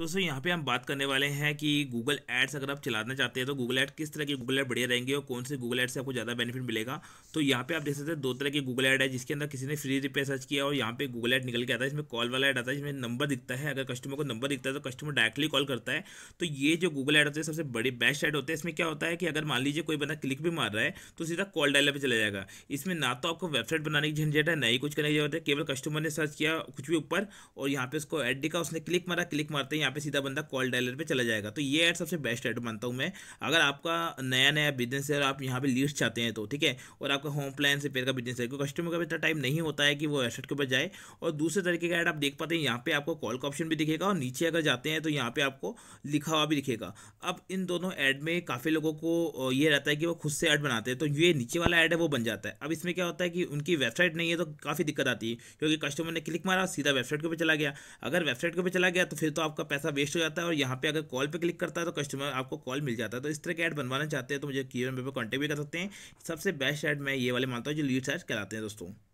तो सर यहाँ पे हम बात करने वाले हैं कि गूगल एड्स अगर आप चलाना चाहते हैं तो गूगल एड किस तरह के गूगल एड बढ़िया रहेंगे और कौन से गूगल एड से आपको ज़्यादा बेनिफिट मिलेगा तो यहाँ पे आप देख सकते हैं दो तरह के गूगल ऐड है जिसके अंदर किसी ने फ्री रिपेयर सर्च किया और यहाँ पे गूगल एड निकल के आता है इसमें कॉल वाला एड आता है जिसमें नंबर दिखता है अगर कस्टमर को नंबर दिखता है तो कस्टमर डायरेक्टली कॉल करता है तो ये जो गूगल एड होते हैं सबसे बड़े बेस्ट एड होते हैं इसमें क्या होता है कि अगर मान लीजिए कोई बंदा क्लिक भी मार रहा है तो सीधा कॉल डायलर पर चला जाएगा इसमें ना तो आपको वेबसाइट बनाने की झंझट है ना ही कुछ करने की जरूरत है केवल कस्टमर ने सर्च किया कुछ भी ऊपर और यहाँ पे उसको एड दिखा उसने क्लिक मारा क्लिक मारते हैं यहाँ पे सीधा बंदा कॉल डायलर पे चला जाएगा तो ये ऐड सबसे बेस्ट ऐड मानता हूँ मैं अगर आपका नया नया बिजनेस है और आप यहाँ पे लीड्स चाहते हैं तो ठीक है और आपका होम प्लान से पेयर का बिजनेस है क्योंकि कस्टमर का इतना टाइम नहीं होता है कि वो एसेट के ऊपर जाए और दूसरे तरीके का ऐड आप देख पाते हैं यहाँ पे आपको कॉल का ऑप्शन भी दिखेगा और नीचे अगर जाते हैं तो यहाँ पे आपको लिखा हुआ भी दिखेगा अब इन दोनों ऐड में काफ़ी लोगों को ये रहता है कि वो खुद से ऐड बनाते हैं तो ये नीचे वाला ऐड है वो बन जाता है अब इसमें क्या होता है कि उनकी वेबसाइट नहीं है तो काफ़ी दिक्कत आती है क्योंकि कस्टमर ने क्लिक मारा सीधा वेबसाइट के ऊपर चला गया अगर वेबसाइट के ऊपर चला गया तो फिर तो आपका पैसा वेस्ट हो जाता है और यहाँ पे अगर कॉल पे क्लिक करता है तो कस्टमर आपको कॉल मिल जाता है तो इस तरह के ऐड बनवाना चाहते हैं तो मुझे की पे कॉन्टेक्ट भी कर सकते हैं सबसे बेस्ट ऐड मैं ये वाले मानता हूँ जो लीड ऐड कहलाते हैं दोस्तों